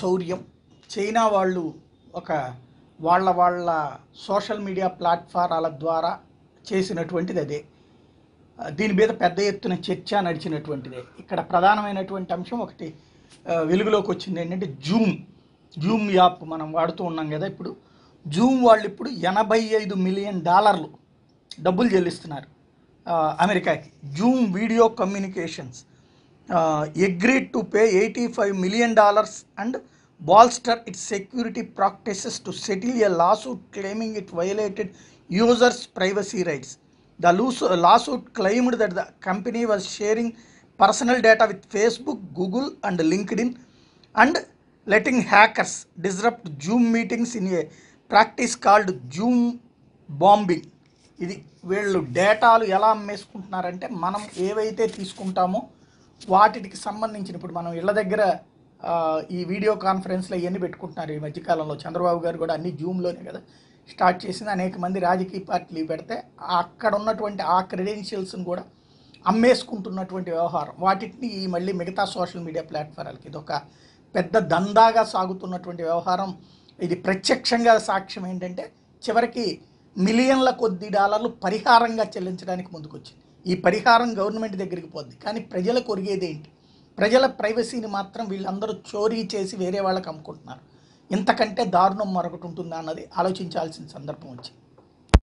చౌర్యం China వాళ్ళు ఒక వాళ్ళ వాళ్ళ సోషల్ మీడియా ప్లాట్ఫారాల ద్వారా చేసినటువంటిది అదే దీని మీద పెద్ద ఎత్తున చర్చ నడిచినటువంటిదే ఇక్కడ ప్రధానమైనటువంటి అంశం ఒకటి వెలుగులోకి వచ్చింది ఏంటంటే జూమ్ జూమ్ యాప్ మనం వాడుతూ ఉన్నాం కదా ఇప్పుడు జూమ్ వాళ్ళు ఇప్పుడు ఎనభై ఐదు మిలియన్ డాలర్లు డబ్బులు చెల్లిస్తున్నారు అమెరికాకి Zoom video communications agreed to pay eighty five million dollars and bolster its security practices to settle a lawsuit claiming it violated users privacy rights the loose lawsuit claimed that the company was sharing personal data with Facebook Google and LinkedIn and letting hackers disrupt Zoom meetings in a practice called Zoom bombing ఇది వీళ్ళు డేటాలు ఎలా అమ్మేసుకుంటున్నారంటే మనం ఏవైతే తీసుకుంటామో వాటికి సంబంధించిన ఇప్పుడు మనం ఇళ్ళ దగ్గర ఈ వీడియో కాన్ఫరెన్స్లో ఇవన్నీ పెట్టుకుంటున్నారు ఈ మధ్యకాలంలో చంద్రబాబు గారు కూడా అన్ని జూమ్లోనే కదా స్టార్ట్ చేసింది అనేక మంది రాజకీయ పార్టీలు పెడితే అక్కడ ఉన్నటువంటి ఆ క్రెడెన్షియల్స్ని కూడా అమ్మేసుకుంటున్నటువంటి వ్యవహారం వాటిని ఈ మళ్ళీ మిగతా సోషల్ మీడియా ప్లాట్ఫారాలకి ఇదొక పెద్ద దందాగా సాగుతున్నటువంటి వ్యవహారం ఇది ప్రత్యక్షంగా సాక్ష్యం ఏంటంటే చివరికి మిలియన్ల కొద్ది డాలర్లు పరిహారంగా చెల్లించడానికి ముందుకొచ్చింది ఈ పరిహారం గవర్నమెంట్ దగ్గరికి పోద్ది కానీ ప్రజలకు ఒరిగేది ఏంటి ప్రజల ప్రైవసీని మాత్రం వీళ్ళందరూ చోరీ చేసి వేరే వాళ్ళకి అమ్ముకుంటున్నారు ఇంతకంటే దారుణం మరొకటి ఉంటుందా అన్నది ఆలోచించాల్సిన సందర్భం వచ్చింది